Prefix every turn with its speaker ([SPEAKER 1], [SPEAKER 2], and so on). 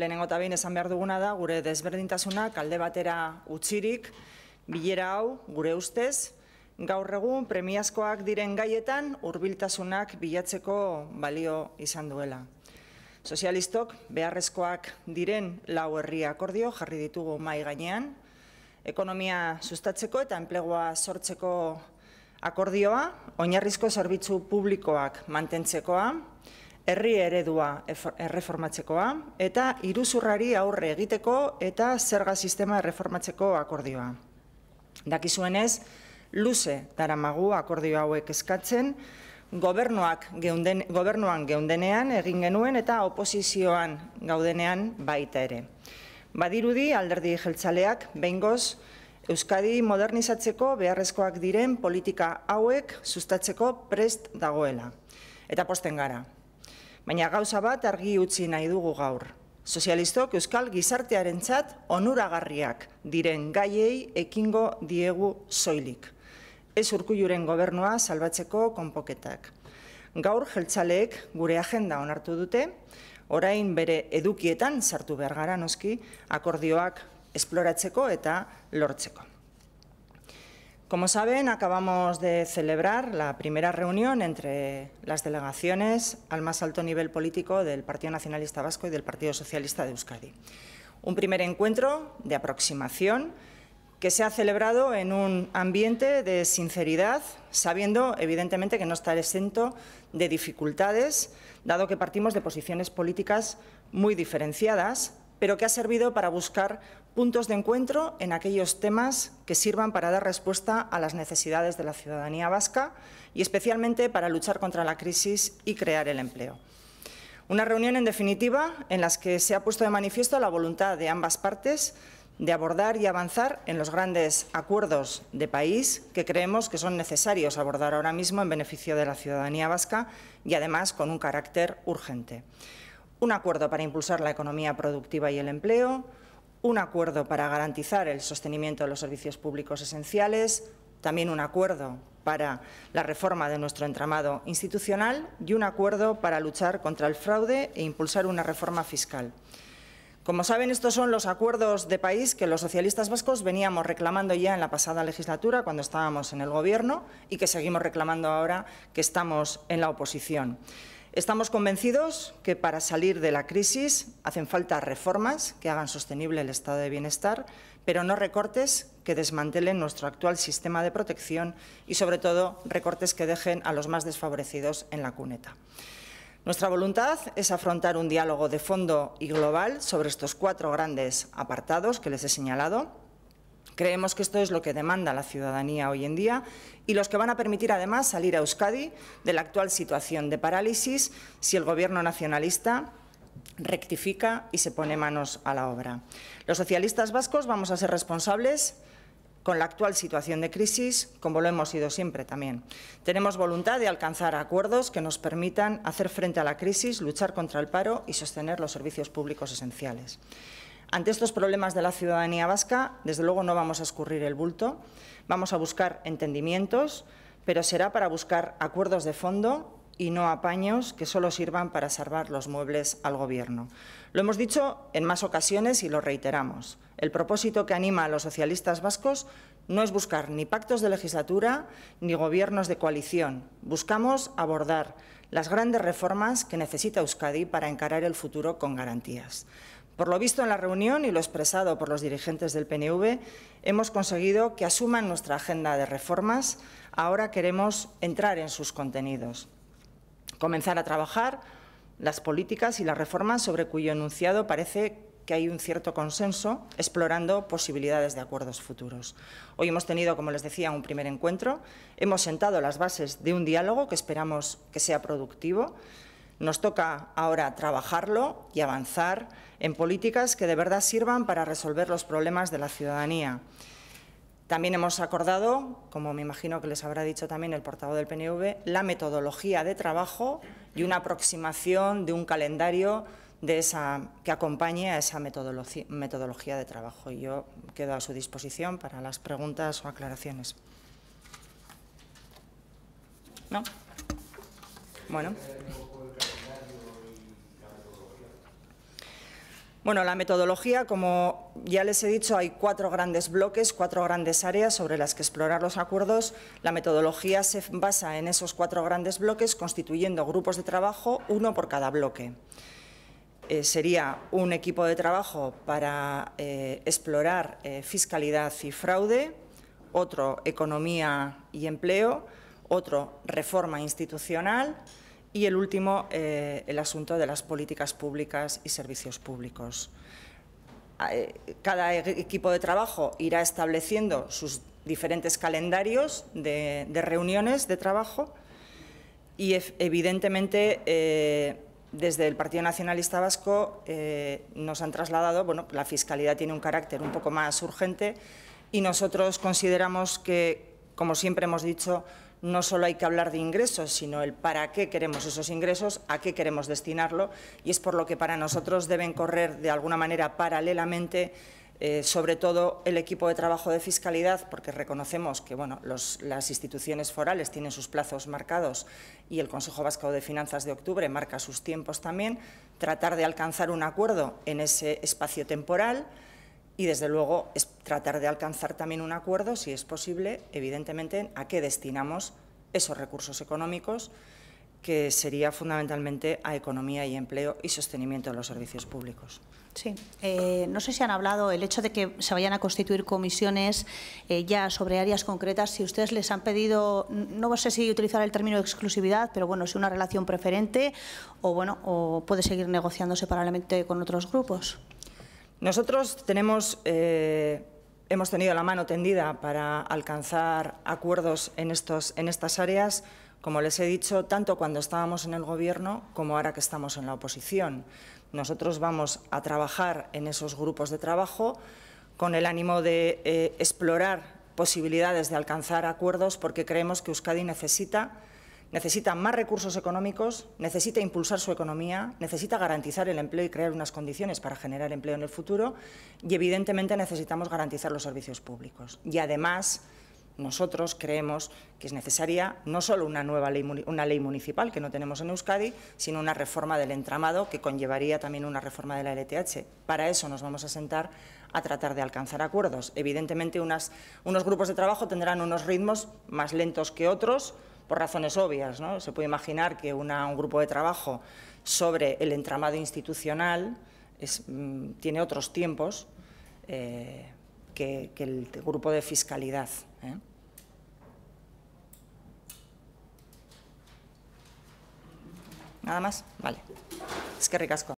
[SPEAKER 1] Lehenengo eta behin esan behar duguna da, gure desberdintasunak alde batera utzirik, bilera hau, gure ustez, gaur egun premiazkoak diren gaietan hurbiltasunak bilatzeko balio izan duela. Sozialistok beharrezkoak diren lau herria akordio jarri ditugu mai gainean, ekonomia sustatzeko eta enplegua sortzeko akordioa, oinarrizko zerbitzu publikoak mantentzekoa, herri eredua erreformatzekoa eta iruzurrari aurre egiteko eta zerga sistema erreformatzeko akordioa. Dakizuenez, luze daramagu akordio hauek eskatzen, gobernuak geunden, gobernuan geundenean egin genuen eta oposizioan gaudenean baita ere. Badirudi alderdi jeltzaleak behingoz Euskadi modernizatzeko beharrezkoak diren politika hauek sustatzeko prest dagoela. Eta posten gara. Baina gauza bat argi utzi nahi dugu gaur. Sozialistok euskal gizartearen txat onuragarriak diren gaiei ekingo diegu soilik. Ez urkuiuren gobernua salbatzeko konpoketak. Gaur jeltzaleek gure agenda onartu dute, orain bere edukietan sartu bergaran gara noski akordioak esploratzeko eta lortzeko. Como saben, acabamos de celebrar la primera reunión entre las delegaciones al más alto nivel político del Partido Nacionalista Vasco y del Partido Socialista de Euskadi. Un primer encuentro de aproximación que se ha celebrado en un ambiente de sinceridad, sabiendo evidentemente que no está exento de dificultades, dado que partimos de posiciones políticas muy diferenciadas, pero que ha servido para buscar puntos de encuentro en aquellos temas que sirvan para dar respuesta a las necesidades de la ciudadanía vasca y especialmente para luchar contra la crisis y crear el empleo. Una reunión, en definitiva, en la que se ha puesto de manifiesto la voluntad de ambas partes de abordar y avanzar en los grandes acuerdos de país que creemos que son necesarios abordar ahora mismo en beneficio de la ciudadanía vasca y, además, con un carácter urgente. Un acuerdo para impulsar la economía productiva y el empleo, un acuerdo para garantizar el sostenimiento de los servicios públicos esenciales, también un acuerdo para la reforma de nuestro entramado institucional y un acuerdo para luchar contra el fraude e impulsar una reforma fiscal. Como saben, estos son los acuerdos de país que los socialistas vascos veníamos reclamando ya en la pasada legislatura, cuando estábamos en el Gobierno, y que seguimos reclamando ahora que estamos en la oposición. Estamos convencidos que para salir de la crisis hacen falta reformas que hagan sostenible el estado de bienestar, pero no recortes que desmantelen nuestro actual sistema de protección y, sobre todo, recortes que dejen a los más desfavorecidos en la cuneta. Nuestra voluntad es afrontar un diálogo de fondo y global sobre estos cuatro grandes apartados que les he señalado Creemos que esto es lo que demanda la ciudadanía hoy en día y los que van a permitir además salir a Euskadi de la actual situación de parálisis si el Gobierno nacionalista rectifica y se pone manos a la obra. Los socialistas vascos vamos a ser responsables con la actual situación de crisis, como lo hemos sido siempre también. Tenemos voluntad de alcanzar acuerdos que nos permitan hacer frente a la crisis, luchar contra el paro y sostener los servicios públicos esenciales. Ante estos problemas de la ciudadanía vasca, desde luego no vamos a escurrir el bulto, vamos a buscar entendimientos, pero será para buscar acuerdos de fondo y no apaños que solo sirvan para salvar los muebles al Gobierno. Lo hemos dicho en más ocasiones y lo reiteramos. El propósito que anima a los socialistas vascos no es buscar ni pactos de legislatura ni gobiernos de coalición. Buscamos abordar las grandes reformas que necesita Euskadi para encarar el futuro con garantías. Por lo visto en la reunión y lo expresado por los dirigentes del PNV, hemos conseguido que asuman nuestra agenda de reformas. Ahora queremos entrar en sus contenidos, comenzar a trabajar las políticas y las reformas sobre cuyo enunciado parece que hay un cierto consenso explorando posibilidades de acuerdos futuros. Hoy hemos tenido, como les decía, un primer encuentro, hemos sentado las bases de un diálogo que esperamos que sea productivo. Nos toca ahora trabajarlo y avanzar en políticas que de verdad sirvan para resolver los problemas de la ciudadanía. También hemos acordado, como me imagino que les habrá dicho también el portavoz del PNV, la metodología de trabajo y una aproximación de un calendario que acompañe a esa metodología de trabajo. Y yo quedo a su disposición para las preguntas o aclaraciones. ¿No? Bueno. Bueno, la metodología, como ya les he dicho, hay cuatro grandes bloques, cuatro grandes áreas sobre las que explorar los acuerdos. La metodología se basa en esos cuatro grandes bloques, constituyendo grupos de trabajo, uno por cada bloque. Eh, sería un equipo de trabajo para eh, explorar eh, fiscalidad y fraude, otro economía y empleo, otro reforma institucional, y el último, eh, el asunto de las políticas públicas y servicios públicos. Ah, eh, cada e-, equipo de trabajo irá estableciendo sus diferentes calendarios de, reuniones de trabajo y evidentemente eh, desde el Partido Nacionalista Vasco nos han trasladado, bueno, la fiscalidad tiene un carácter un poco más urgente y nosotros consideramos que, como siempre hemos dicho, no solo hay que hablar de ingresos, sino el para qué queremos esos ingresos, a qué queremos destinarlo, y es por lo que para nosotros deben correr de alguna manera paralelamente eh, sobre todo el equipo de trabajo de fiscalidad, porque reconocemos que bueno, las instituciones forales tienen sus plazos marcados y el Consejo Vasco de Finanzas de octubre marca sus tiempos también, tratar de alcanzar un acuerdo en ese espacio temporal, y, desde luego, es tratar de alcanzar también un acuerdo, si es posible, evidentemente, a qué destinamos esos recursos económicos, que sería fundamentalmente a economía y empleo y sostenimiento de los servicios públicos. Sí, eh, no sé si han hablado el hecho de que se vayan a constituir comisiones eh, ya sobre áreas concretas, si ustedes les han pedido, no sé si utilizar el término exclusividad, pero bueno, si una relación preferente o bueno, o puede seguir negociándose paralelamente con otros grupos. Nosotros eh, hemos tenido la mano tendida para alcanzar acuerdos en, estas áreas, como les he dicho, tanto cuando estábamos en el Gobierno como ahora que estamos en la oposición. Nosotros vamos a trabajar en esos grupos de trabajo con el ánimo de eh, explorar posibilidades de alcanzar acuerdos porque creemos que Euskadi necesita necesita más recursos económicos, necesita impulsar su economía, necesita garantizar el empleo y crear unas condiciones para generar empleo en el futuro y, evidentemente, necesitamos garantizar los servicios públicos. Y, además, nosotros creemos que es necesaria no solo una nueva ley, una ley municipal que no tenemos en Euskadi, sino una reforma del entramado que conllevaría también una reforma de la LTH. Para eso nos vamos a sentar a tratar de alcanzar acuerdos. Evidentemente, unas, unos grupos de trabajo tendrán unos ritmos más lentos que otros, por razones obvias. ¿no? Se puede imaginar que un grupo de trabajo sobre el entramado institucional mm, tiene otros tiempos eh, que, el grupo de fiscalidad. ¿eh? ¿Nada más? Vale. Es que ricasco.